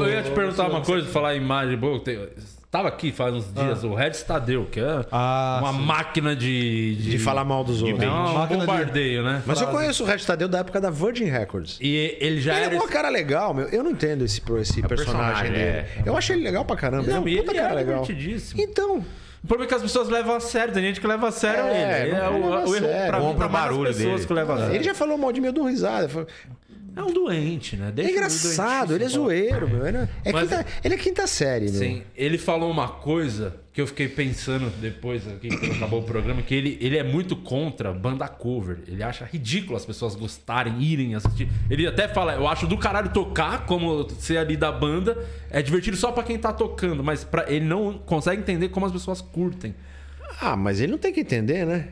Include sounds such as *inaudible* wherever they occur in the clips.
Eu ia te perguntar uma coisa, falar em imagem boa. Tem... Tava aqui faz uns ah. dias, o Red Stadeu, que é Ah, uma sim. máquina de, de. De falar mal dos outros. um Máquina de- bombardeio, né? Mas eu conheço o Red Stadeu da época da Virgin Records. E ele já Ele é era. é uma esse- cara legal, meu. Eu não entendo esse, é personagem, personagem, dele. É. Eu acho ele legal pra caramba. Não, ele é um puta cara legal. Então, O problema é que as pessoas levam a sério, tem gente que leva a sério É, ele. É, o, o erro sério. pra, mim, pra barulho pessoas dele. que levam a sério. ele já falou mal de mim, eu dou risada. É um doente, né? Deixa é engraçado, ele é zoeiro, meu. Ele é, Mas, quinta, tá- é- ele é quinta série, né? Sim, ele falou uma coisa que eu fiquei pensando depois aqui que acabou o programa, que ele, ele é muito contra banda cover. Ele acha ridículo as pessoas gostarem, irem assistir. Ele até fala, eu acho do caralho tocar, como ser ali da banda, é divertido só para quem tá tocando, mas para ele não consegue entender como as pessoas curtem. Ah, mas ele não tem que entender, né?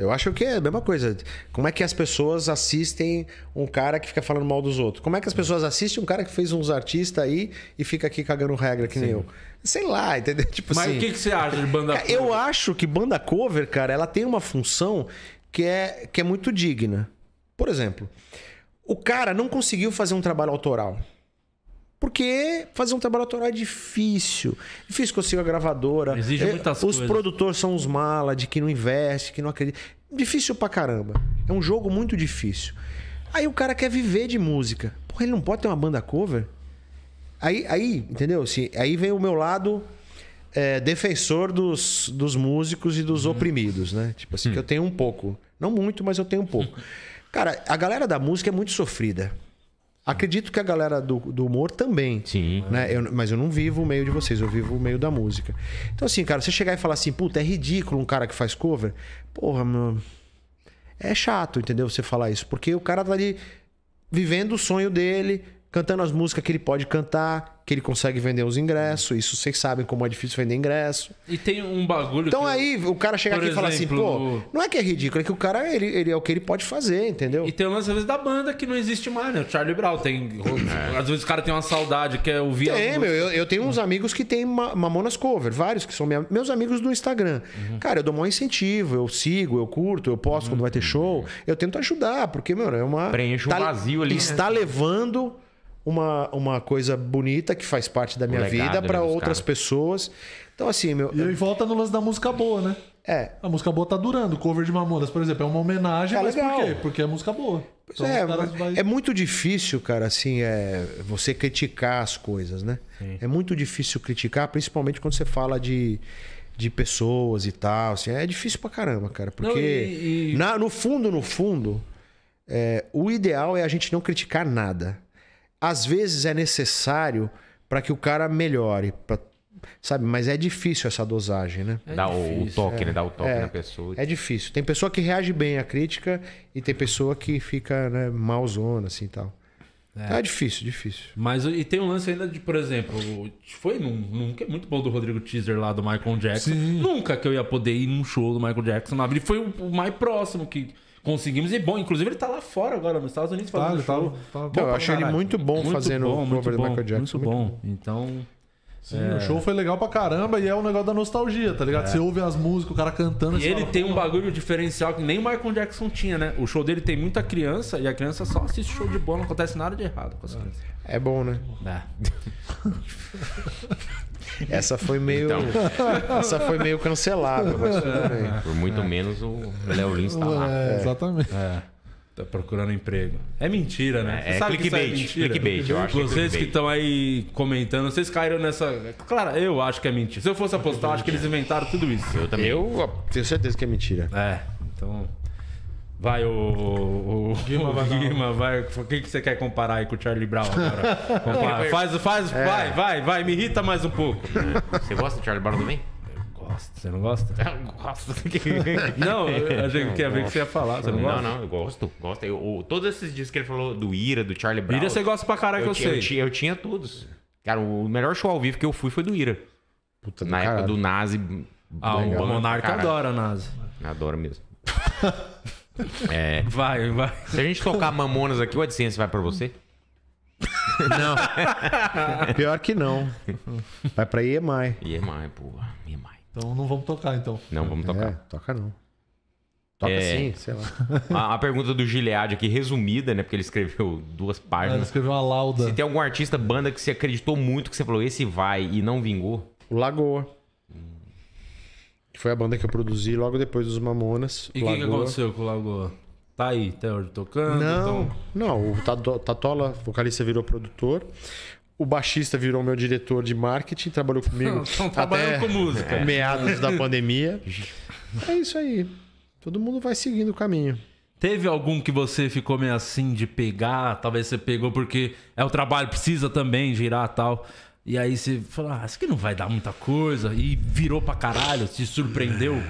Eu acho que é a mesma coisa. Como é que as pessoas assistem um cara que fica falando mal dos outros? Como é que as pessoas assistem um cara que fez uns artistas aí e fica aqui cagando regra que Sim. nem eu? Sei lá, entendeu? *laughs* Tipo Mas assim, o que, que você acha de banda cover? Eu acho que banda cover, cara, ela tem uma função que é, que é muito digna. Por exemplo, o cara não conseguiu fazer um trabalho autoral. Porque fazer um trabalho autoral é difícil. Difícil conseguir a gravadora. Exige é, muitas coisas. Os produtores são os malas, de que não investe, que não acredita. Difícil pra caramba. É um jogo muito difícil. Aí o cara quer viver de música. Porra, ele não pode ter uma banda cover? Aí, aí entendeu? Assim, aí vem o meu lado é, defensor dos, dos músicos e dos hum. oprimidos, né? Tipo assim, hum. que eu hum. tenho um pouco. Não muito, mas eu tenho um pouco. *laughs* Cara, a galera da música é muito sofrida. Acredito que a galera do, do humor também. Sim. Né? Eu, mas eu não vivo o meio de vocês, eu vivo o meio da música. Então, assim, cara, você chegar e falar assim, puta, é ridículo um cara que faz cover. Porra, meu. É chato, entendeu? Você falar isso. Porque o cara tá ali vivendo o sonho dele, cantando as músicas que ele pode cantar, que ele consegue vender os ingressos. Isso vocês sabem como é difícil vender ingresso. E tem um bagulho. Então que... aí o cara chega Por aqui exemplo... e fala assim, pô, não é que é ridículo, é que o cara ele, ele é o que ele pode fazer, entendeu? E tem umas às vezes da banda que não existe mais, né? O Charlie Brown tem. É. às vezes o cara tem uma saudade, quer ouvir Tem, meu, eu, eu, tenho uns amigos que tem Mamonas Cover, vários que são minha... meus amigos do Instagram. Uhum. Cara, eu dou um incentivo, eu sigo, eu curto, eu posto uhum. quando vai ter uhum. show. Eu tento ajudar, porque, meu, é uma. Preenche um tá, vazio ali. Está né? levando uma, uma coisa bonita que faz parte da minha legado, vida para outras pessoas. Então, assim, meu. E volta no lance da música boa, né? É. A música boa tá durando. O cover de Mamonas, por exemplo, é uma homenagem, é mas legal. por quê? Porque é música boa. Então, é, vai... é muito difícil, cara, assim, é você criticar as coisas, né? Sim. É muito difícil criticar, principalmente quando você fala de, de pessoas e tal. Assim, é difícil pra caramba, cara. Porque, não, e, e... Na, no fundo, no fundo, é, o ideal é a gente não criticar nada às vezes é necessário para que o cara melhore, pra, sabe? Mas é difícil essa dosagem, né? É dá o, o é toque, é, né? Dá o toque é, na pessoa. É difícil. Tem pessoa que reage bem à crítica e tem pessoa que fica né, malzona, assim e tal. É. é. difícil, difícil. Mas e tem um lance ainda de, por exemplo, foi num, num que é muito bom do Rodrigo Teaser lá do Michael Jackson. Sim. Nunca que eu ia poder ir num show do Michael Jackson na vida. Foi o, o mais próximo que Conseguimos e bom. Inclusive, ele tá lá fora agora, nos Estados Unidos, tá, fazendo tá, show. Tá, tá, bom, eu achei ele muito bom muito fazendo bom, o cover do Michael Jackson. Muito, muito bom. bom. Então. Sim, é. o show foi legal pra caramba e é o um negócio da nostalgia, tá ligado? É. Você ouve as músicas, o cara cantando. E ele fala, tem um bagulho diferencial que nem o Michael Jackson tinha, né? O show dele tem muita criança e a criança só assiste show de bola, não acontece nada de errado com as é. crianças. É bom, né? É. *laughs* Essa foi meio. Então... *laughs* Essa foi meio cancelada, mas tudo é. bem. Por muito é. menos o Léo Lins tá lá. Exatamente. É. Tá procurando emprego. É mentira, né? É, é sabe é clickbait, que é clickbait, eu acho. É vocês que estão aí comentando, vocês caíram nessa. Claro, eu acho que é mentira. Se eu fosse apostar, eu acho que eles inventaram tudo isso. Eu também. Eu tenho certeza que é mentira. É, então. Vai, o, o, o Guima, vai, Guima, vai. O que, você quer comparar aí com o Charlie Brown agora? *laughs* É. faz, faz, é. vai, vai, vai, me irrita mais um pouco. Você gosta do Charlie Brown também? gosto. Você não gosta? *laughs* Eu gosto. *laughs* não, a gente quer ver o que você ia falar. Você não, gosta? Não, não, eu gosto. gosto. Eu, eu, todos esses discos que ele falou do Ira, do Charlie Brown. Ira você gosta pra caralho que eu, sei. Tinha, eu, tinha todos. Cara, o melhor show ao vivo que eu fui foi do Ira. Puta Na época caralho. do Nazi. Ah, o um Monarca cara. adora Nazi. adoro mesmo. *laughs* é. Vai, vai. Se a gente tocar Mamonas aqui, o AdSense vai pra você? Não. Pior que não. Vai pra Iemai. Iemai, porra. Iemai. Então não vamos tocar, então. Não vamos é, tocar. É, toca não. Toca é... sim, sei lá. *laughs* A, a, pergunta do Gilead aqui, resumida, né? Porque ele escreveu duas páginas. Ele escreveu uma lauda. Se tem algum artista, banda que você acreditou muito, que você falou, esse vai e não vingou? O Lagoa. Que foi a banda que eu produzi logo depois dos Mamonas. E o que, que aconteceu com o Lagoa? Tá aí, até tocando? Não, então... não. O Tatola, vocalista, virou produtor. O baixista virou meu diretor de marketing, trabalhou comigo *laughs* então até trabalhando com música. *laughs* meados da *laughs* pandemia. É isso aí. Todo mundo vai seguindo o caminho. Teve algum que você ficou meio assim de pegar? Talvez você pegou porque é o trabalho, precisa também girar tal. E aí você falou, ah, isso aqui não vai dar muita coisa. E virou pra caralho, se surpreendeu.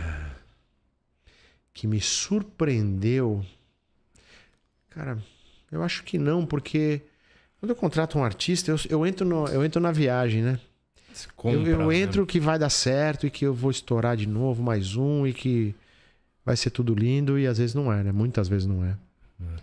Que me surpreendeu. Cara, eu acho que não, porque quando eu contrato um artista, eu, eu, entro, no, eu entro na viagem, né? Compra, eu, eu, né? entro né? que vai dar certo e que eu vou estourar de novo mais um e que vai ser tudo lindo e às vezes não é, né? Muitas vezes não é. é.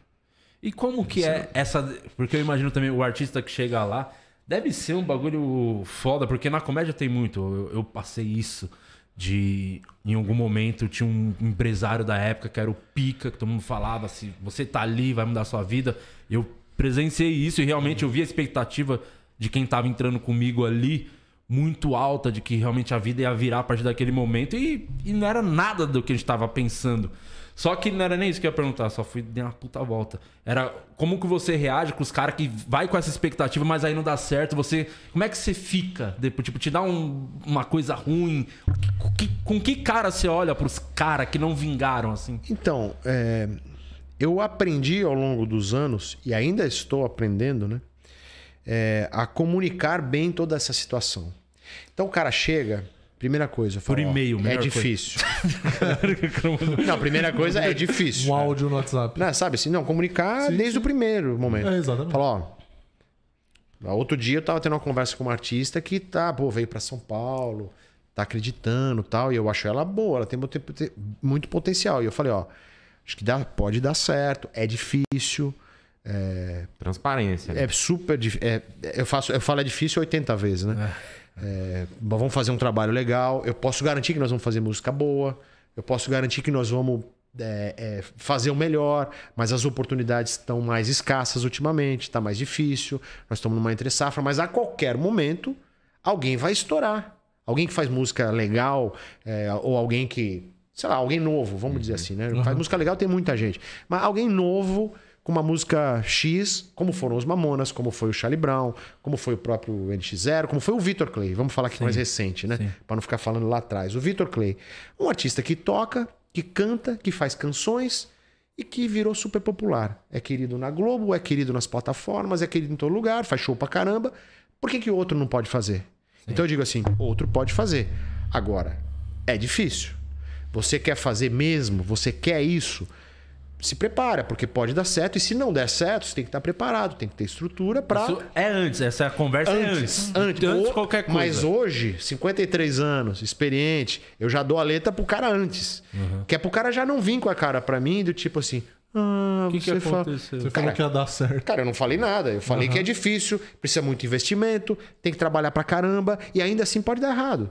E como que é essa. Porque eu imagino também o artista que chega lá deve ser um bagulho foda, porque na comédia tem muito. Eu, eu passei isso de. Em algum momento tinha um empresário da época que era o Pica, que todo mundo falava: assim, você tá ali, vai mudar a sua vida. Eu presenciei isso e realmente eu vi a expectativa de quem estava entrando comigo ali muito alta, de que realmente a vida ia virar a partir daquele momento e, e não era nada do que a gente estava pensando. Só que não era nem isso que eu ia perguntar, só fui dar uma puta volta. Era como que você reage com os caras que vai com essa expectativa, mas aí não dá certo. Você. Como é que você fica? Depois, tipo, te dá um, uma coisa ruim. Que, com que cara você olha pros caras que não vingaram, assim? Então, é eu aprendi ao longo dos anos, e ainda estou aprendendo, né? É, a comunicar bem toda essa situação. Então o cara chega, primeira coisa. Falo, Por e-mail, ó, É difícil. *laughs* não, primeira coisa é difícil. Um né? áudio no WhatsApp. Não, sabe assim, não, comunicar sim, desde sim. o primeiro momento. É, exatamente. Falou. ó. Outro dia eu tava tendo uma conversa com uma artista que tá, pô, veio para São Paulo, tá acreditando tal, e eu acho ela boa, ela tem muito potencial. E eu falei, ó, Acho que dá, pode dar certo, é difícil. É, Transparência. Né? É super difícil. É, eu, eu falo é difícil 80 vezes, né? É, é vamos fazer um trabalho legal. Eu posso garantir que nós vamos fazer música boa. Eu posso garantir que nós vamos é, é, fazer o melhor, mas as oportunidades estão mais escassas ultimamente, está mais difícil, nós estamos numa entre safra, mas a qualquer momento alguém vai estourar. Alguém que faz música legal, é, ou alguém que sei lá, alguém novo, vamos uhum. dizer assim, né? Uhum. Faz música legal tem muita gente. Mas alguém novo com uma música X, como foram os Mamonas, como foi o Charlie Brown, como foi o próprio NX0, como foi o Victor Clay. Vamos falar aqui é Sim. mais recente, né? Para não ficar falando lá atrás. O Victor Clay, um artista que toca, que canta, que faz canções e que virou super popular. É querido na Globo, é querido nas plataformas, é querido em todo lugar, faz show pra caramba. Por que, que o outro não pode fazer? Sim. Então eu digo assim, outro pode fazer. Agora, é difícil. Você quer fazer mesmo? Você quer isso? se prepara, porque pode dar certo. E se não der certo, você tem que estar preparado, tem que ter estrutura para. É antes, essa conversa antes, é antes. Antes, antes qualquer coisa. Mas hoje, 53 anos, experiente, eu já dou a letra pro cara antes. Uhum. Que é pro cara já não vir com a cara para mim do tipo assim. Ah, que você que fala... aconteceu? Você cara, falou que ia dar certo. Cara, eu não falei nada. Eu falei uhum. que é difícil, precisa muito investimento, tem que trabalhar pra caramba e ainda assim pode dar errado.